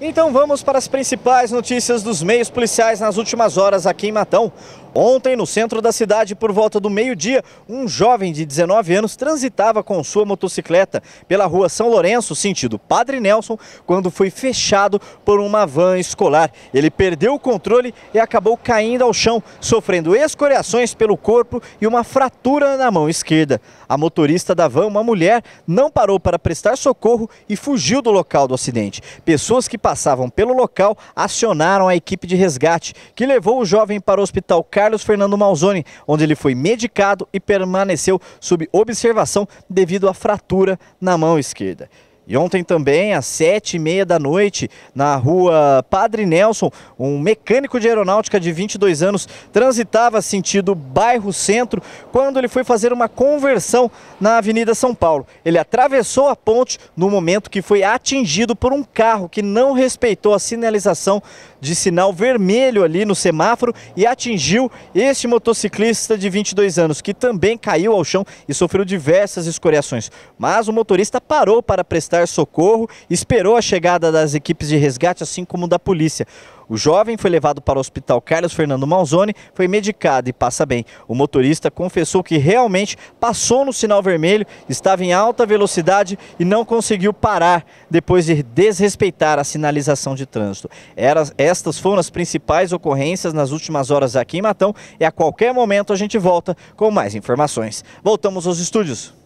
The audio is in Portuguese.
Então vamos para as principais notícias dos meios policiais nas últimas horas aqui em Matão. Ontem, no centro da cidade, por volta do meio-dia, um jovem de 19 anos transitava com sua motocicleta pela rua São Lourenço, sentido Padre Nelson, quando foi fechado por uma van escolar. Ele perdeu o controle e acabou caindo ao chão, sofrendo escoriações pelo corpo e uma fratura na mão esquerda. A motorista da van, uma mulher, não parou para prestar socorro e fugiu do local do acidente. Pessoas que passavam pelo local acionaram a equipe de resgate, que levou o jovem para o hospital Carlos Fernando Malzoni, onde ele foi medicado e permaneceu sob observação devido à fratura na mão esquerda. E ontem também, às sete e meia da noite, na rua Padre Nelson, um mecânico de aeronáutica de 22 anos transitava sentido bairro centro quando ele foi fazer uma conversão na Avenida São Paulo. Ele atravessou a ponte no momento que foi atingido por um carro que não respeitou a sinalização de sinal vermelho ali no semáforo e atingiu este motociclista de 22 anos, que também caiu ao chão e sofreu diversas escoriações. Mas o motorista parou para prestar prestar socorro e esperou a chegada das equipes de resgate, assim como da polícia. O jovem foi levado para o hospital Carlos Fernando Malzone, foi medicado e passa bem. O motorista confessou que realmente passou no sinal vermelho, estava em alta velocidade e não conseguiu parar depois de desrespeitar a sinalização de trânsito. Era, estas foram as principais ocorrências nas últimas horas aqui em Matão e a qualquer momento a gente volta com mais informações. Voltamos aos estúdios.